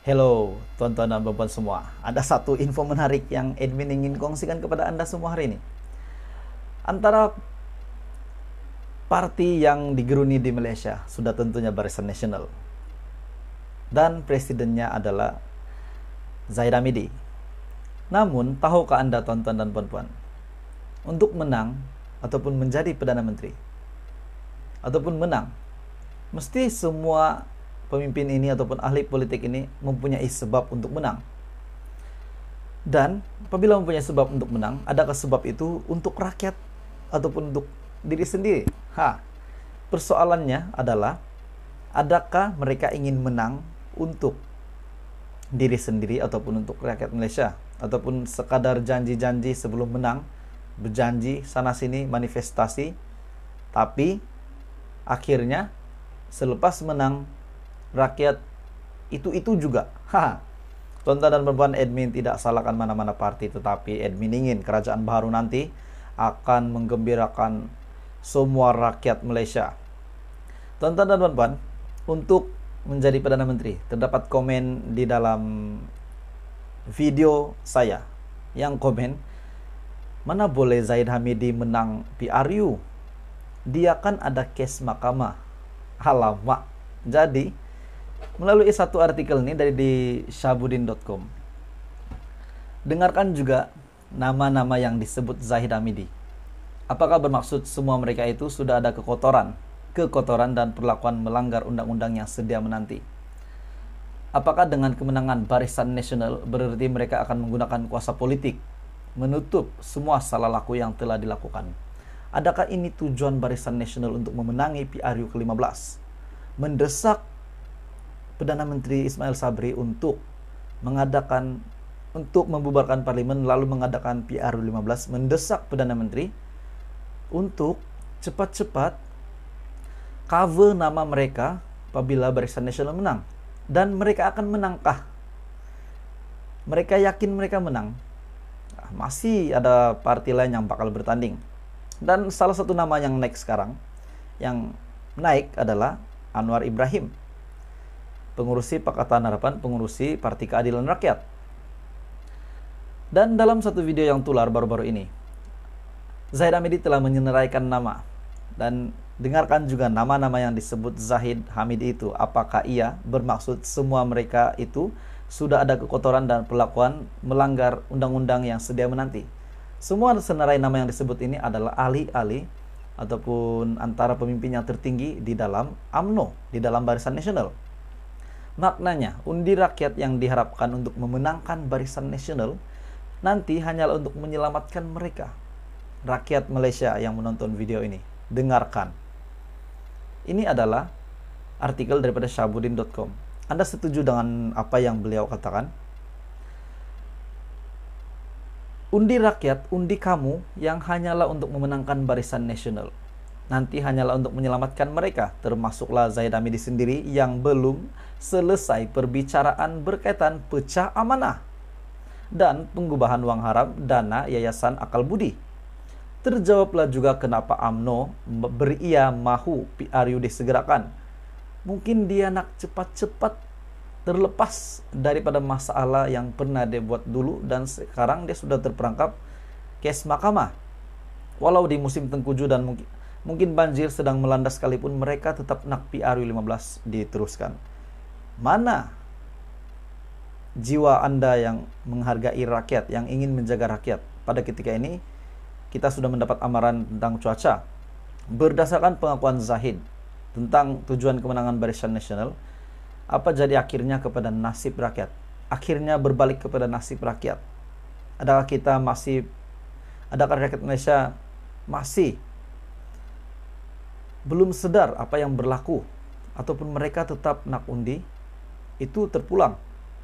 Hello, tuan-tuan dan perempuan semua. Ada satu info menarik yang admin ingin kongsikan kepada Anda semua hari ini. Antara parti yang digeruni di Malaysia sudah tentunya Barisan Nasional. Dan presidennya adalah Zaid Hamidi. Namun, tahukah Anda tuan-tuan dan perempuan, untuk menang ataupun menjadi Perdana Menteri, ataupun menang, mesti semua pemimpin ini ataupun ahli politik ini mempunyai sebab untuk menang. Dan apabila mempunyai sebab untuk menang, adakah sebab itu untuk rakyat ataupun untuk diri sendiri? Ha. Persoalannya adalah adakah mereka ingin menang untuk diri sendiri ataupun untuk rakyat Malaysia ataupun sekadar janji-janji sebelum menang, berjanji sana sini manifestasi tapi akhirnya selepas menang rakyat itu-itu juga. Tonton Tuan-tuan dan perempuan admin tidak salahkan mana-mana parti tetapi admin ingin kerajaan baru nanti akan menggembirakan semua rakyat Malaysia. Tuan-tuan dan perempuan, untuk menjadi Perdana Menteri terdapat komen di dalam video saya yang komen mana boleh Zaid Hamidi menang PRU dia kan ada kes mahkamah alamak jadi melalui satu artikel ini dari di syabudin.com. Dengarkan juga nama-nama yang disebut Zahid Hamidi. Apakah bermaksud semua mereka itu sudah ada kekotoran, kekotoran dan perlakuan melanggar undang-undang yang sedia menanti? Apakah dengan kemenangan Barisan Nasional berarti mereka akan menggunakan kuasa politik menutup semua salah laku yang telah dilakukan? Adakah ini tujuan Barisan Nasional untuk memenangi PRU ke-15? Mendesak Perdana Menteri Ismail Sabri untuk mengadakan untuk membubarkan parlimen lalu mengadakan PR 15 mendesak Perdana Menteri untuk cepat-cepat cover nama mereka apabila Barisan Nasional menang dan mereka akan menangkah mereka yakin mereka menang ah, masih ada partai lain yang bakal bertanding dan salah satu nama yang naik sekarang yang naik adalah Anwar Ibrahim pengurusi Pakatan Harapan, pengurusi Parti Keadilan Rakyat. Dan dalam satu video yang tular baru-baru ini, Zahid Hamidi telah menyenaraikan nama dan dengarkan juga nama-nama yang disebut Zahid Hamidi itu. Apakah ia bermaksud semua mereka itu sudah ada kekotoran dan perlakuan melanggar undang-undang yang sedia menanti? Semua senarai nama yang disebut ini adalah ahli-ahli ataupun antara pemimpin yang tertinggi di dalam AMNO, di dalam Barisan Nasional. Maknanya, undi rakyat yang diharapkan untuk memenangkan barisan nasional nanti hanyalah untuk menyelamatkan mereka. Rakyat Malaysia yang menonton video ini, dengarkan. Ini adalah artikel daripada syabudin.com. Anda setuju dengan apa yang beliau katakan? Undi rakyat, undi kamu yang hanyalah untuk memenangkan barisan nasional nanti hanyalah untuk menyelamatkan mereka, termasuklah Zaid Amidi sendiri yang belum selesai perbicaraan berkaitan pecah amanah dan pengubahan uang haram dana Yayasan Akal Budi. Terjawablah juga kenapa AMNO beria mahu PRU segerakan Mungkin dia nak cepat-cepat terlepas daripada masalah yang pernah dia buat dulu dan sekarang dia sudah terperangkap kes mahkamah. Walau di musim tengkuju dan mungkin Mungkin banjir sedang melanda sekalipun mereka tetap nak PRU 15 diteruskan. Mana jiwa Anda yang menghargai rakyat, yang ingin menjaga rakyat? Pada ketika ini, kita sudah mendapat amaran tentang cuaca. Berdasarkan pengakuan Zahid tentang tujuan kemenangan Barisan Nasional, apa jadi akhirnya kepada nasib rakyat? Akhirnya berbalik kepada nasib rakyat. Adakah kita masih, adakah rakyat Indonesia masih belum sedar apa yang berlaku ataupun mereka tetap nak undi itu terpulang.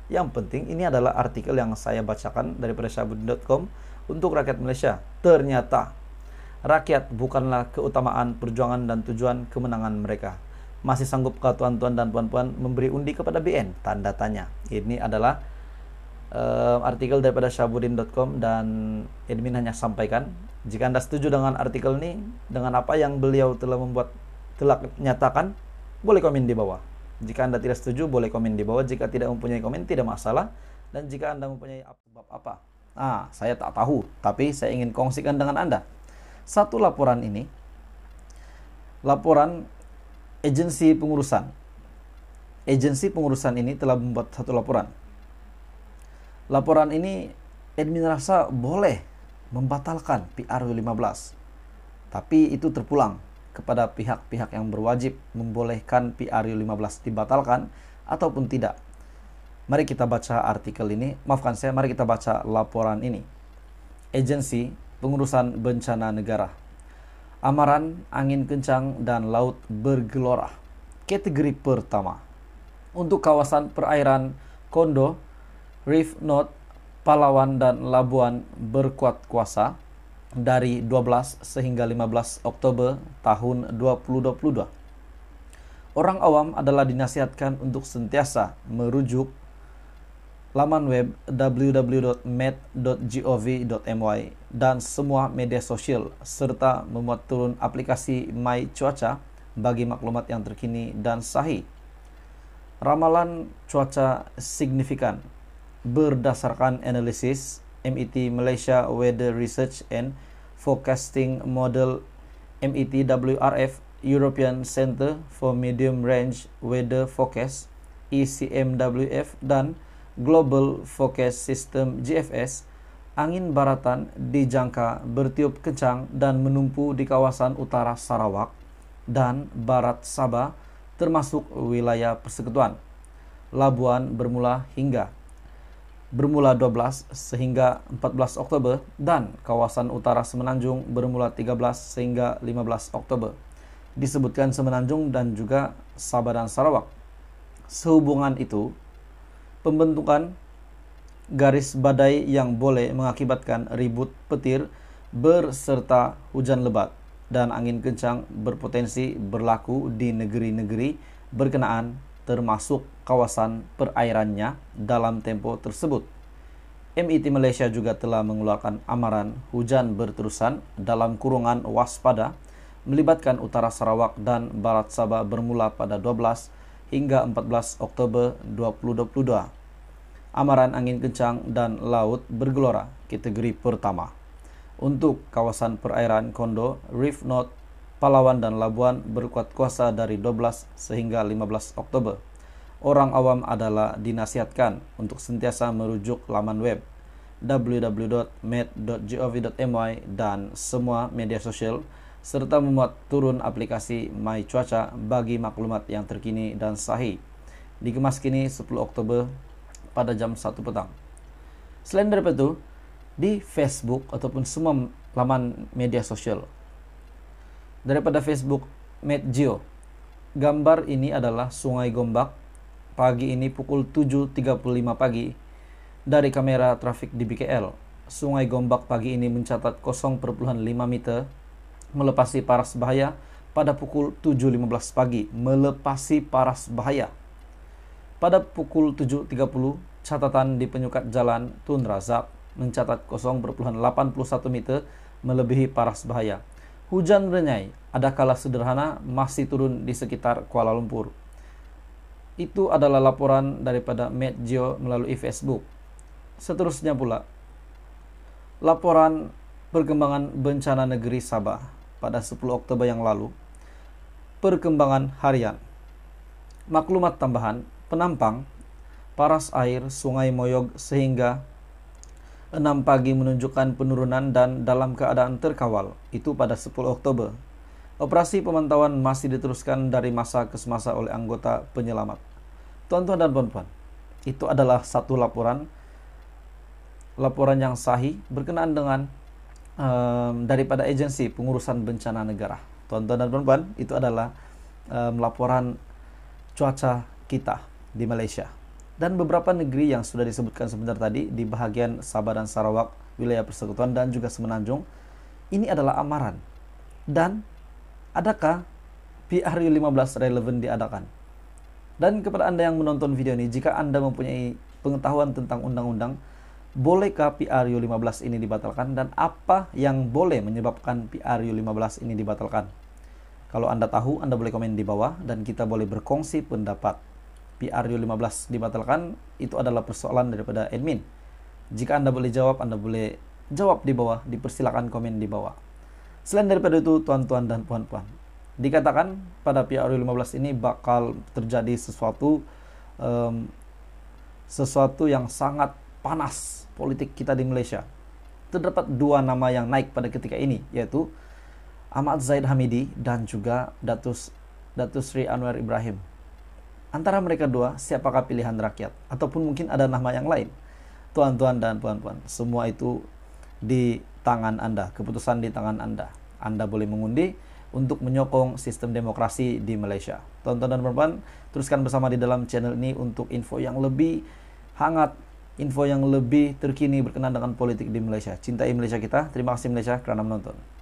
Yang penting ini adalah artikel yang saya bacakan dari syabudin.com untuk rakyat Malaysia. Ternyata rakyat bukanlah keutamaan perjuangan dan tujuan kemenangan mereka. Masih sanggup sanggupkah tuan-tuan dan puan-puan memberi undi kepada BN? Tanda tanya. Ini adalah uh, artikel daripada syaburin.com dan admin hanya sampaikan jika Anda setuju dengan artikel ini dengan apa yang beliau telah membuat telah nyatakan boleh komen di bawah. Jika Anda tidak setuju boleh komen di bawah, jika tidak mempunyai komen tidak masalah dan jika Anda mempunyai sebab apa? Ah, saya tak tahu, tapi saya ingin kongsikan dengan Anda. Satu laporan ini laporan agensi pengurusan. Agensi pengurusan ini telah membuat satu laporan Laporan ini admin rasa boleh membatalkan PRW15. Tapi itu terpulang kepada pihak-pihak yang berwajib membolehkan PRW15 dibatalkan ataupun tidak. Mari kita baca artikel ini, maafkan saya, mari kita baca laporan ini. Agensi Pengurusan Bencana Negara. Amaran, angin kencang, dan laut bergelora. Kategori pertama. Untuk kawasan perairan Kondo, Reef Palawan, dan Labuan berkuat kuasa dari 12 sehingga 15 Oktober tahun 2022. Orang awam adalah dinasihatkan untuk sentiasa merujuk laman web www.med.gov.my dan semua media sosial serta memuat turun aplikasi My Cuaca bagi maklumat yang terkini dan sahih. Ramalan cuaca signifikan berdasarkan analisis MIT e Malaysia Weather Research and Forecasting Model MIT e WRF European Center for Medium Range Weather Forecast ECMWF dan Global Forecast System GFS angin baratan dijangka bertiup kencang dan menumpu di kawasan utara Sarawak dan barat Sabah termasuk wilayah persekutuan. Labuan bermula hingga bermula 12 sehingga 14 Oktober dan kawasan utara Semenanjung bermula 13 sehingga 15 Oktober. Disebutkan Semenanjung dan juga Sabah dan Sarawak. Sehubungan itu, pembentukan garis badai yang boleh mengakibatkan ribut petir berserta hujan lebat dan angin kencang berpotensi berlaku di negeri-negeri berkenaan termasuk kawasan perairannya dalam tempo tersebut. MIT Malaysia juga telah mengeluarkan amaran hujan berterusan dalam kurungan waspada melibatkan utara Sarawak dan barat Sabah bermula pada 12 hingga 14 Oktober 2022. Amaran angin kencang dan laut bergelora kategori pertama. Untuk kawasan perairan Kondo, Reef North, Palawan dan Labuan berkuat kuasa dari 12 sehingga 15 Oktober orang awam adalah dinasihatkan untuk sentiasa merujuk laman web www.med.gov.my dan semua media sosial serta memuat turun aplikasi My Cuaca bagi maklumat yang terkini dan sahih. Dikemas kini 10 Oktober pada jam 1 petang. Selain dari itu, di Facebook ataupun semua laman media sosial daripada Facebook Medgeo, gambar ini adalah Sungai Gombak pagi ini pukul 7.35 pagi dari kamera trafik di BKL. Sungai Gombak pagi ini mencatat 0,5 meter melepasi paras bahaya pada pukul 7.15 pagi melepasi paras bahaya. Pada pukul 7.30 catatan di penyukat jalan Tun Razak mencatat 0,81 meter melebihi paras bahaya. Hujan renyai, adakala sederhana masih turun di sekitar Kuala Lumpur. Itu adalah laporan daripada Geo melalui Facebook. Seterusnya pula, laporan perkembangan bencana negeri Sabah pada 10 Oktober yang lalu, perkembangan harian. Maklumat tambahan, penampang, paras air sungai Moyog sehingga 6 pagi menunjukkan penurunan dan dalam keadaan terkawal, itu pada 10 Oktober. Operasi pemantauan masih diteruskan dari masa ke semasa oleh anggota penyelamat. Tuan-tuan dan puan-puan, itu adalah satu laporan laporan yang sahih berkenaan dengan um, daripada agensi pengurusan bencana negara. Tuan-tuan dan puan-puan, itu adalah um, laporan cuaca kita di Malaysia dan beberapa negeri yang sudah disebutkan sebentar tadi di bahagian Sabah dan Sarawak, wilayah persekutuan dan juga Semenanjung. Ini adalah amaran dan Adakah PRU 15 relevan diadakan? Dan kepada Anda yang menonton video ini, jika Anda mempunyai pengetahuan tentang undang-undang, bolehkah PRU 15 ini dibatalkan dan apa yang boleh menyebabkan PRU 15 ini dibatalkan? Kalau Anda tahu, Anda boleh komen di bawah dan kita boleh berkongsi pendapat. PRU 15 dibatalkan itu adalah persoalan daripada admin. Jika Anda boleh jawab, Anda boleh jawab di bawah, dipersilakan komen di bawah. Selain daripada itu, tuan-tuan dan puan-puan, dikatakan pada PRU 15 ini bakal terjadi sesuatu um, sesuatu yang sangat panas politik kita di Malaysia. Terdapat dua nama yang naik pada ketika ini, yaitu Ahmad Zaid Hamidi dan juga Datus Datu Sri Anwar Ibrahim. Antara mereka dua, siapakah pilihan rakyat? Ataupun mungkin ada nama yang lain. Tuan-tuan dan puan-puan, semua itu di tangan Anda, keputusan di tangan Anda. Anda boleh mengundi untuk menyokong sistem demokrasi di Malaysia. Tonton dan perempuan, teruskan bersama di dalam channel ini untuk info yang lebih hangat, info yang lebih terkini berkenaan dengan politik di Malaysia. Cintai Malaysia kita. Terima kasih Malaysia kerana menonton.